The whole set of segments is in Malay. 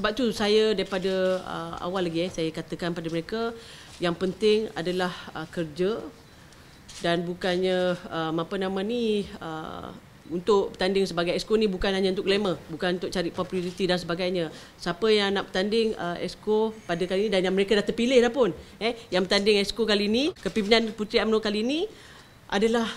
sebab tu saya daripada uh, awal lagi eh saya katakan pada mereka yang penting adalah uh, kerja dan bukannya uh, apa nama ni uh, untuk bertanding sebagai exco ni bukan hanya untuk glamour bukan untuk cari populariti dan sebagainya siapa yang nak bertanding uh, exco pada kali ini dan yang mereka dah terpilih dah pun eh yang bertanding exco kali ini kepimpinan Puteri UMNO kali ini adalah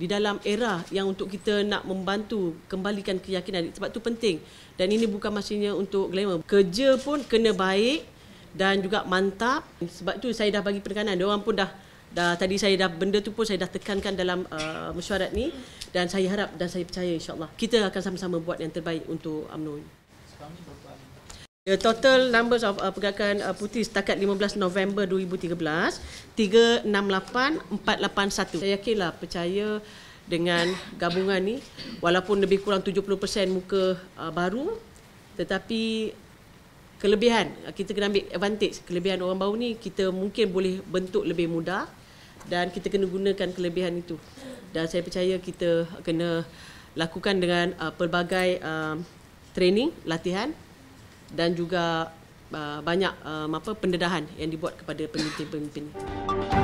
di dalam era yang untuk kita nak membantu kembalikan keyakinan sebab tu penting dan ini bukan masanya untuk glamour kerja pun kena baik dan juga mantap sebab tu saya dah bagi penekanan dia orang pun dah dah tadi saya dah benda tu pun saya dah tekankan dalam uh, mesyuarat ni dan saya harap dan saya percaya insyaallah kita akan sama-sama buat yang terbaik untuk UMNO Sekarang ni berapa The total numbers of uh, pergerakan uh, putih setakat 15 November 2013 368481. Saya yakinlah percaya dengan gabungan ni walaupun lebih kurang 70% muka uh, baru tetapi kelebihan uh, kita kena ambil advantage kelebihan orang baru ni kita mungkin boleh bentuk lebih mudah dan kita kena gunakan kelebihan itu dan saya percaya kita kena lakukan dengan uh, pelbagai uh, training latihan dan juga uh, banyak uh, apa pendedahan yang dibuat kepada pemimpin-pemimpin ini.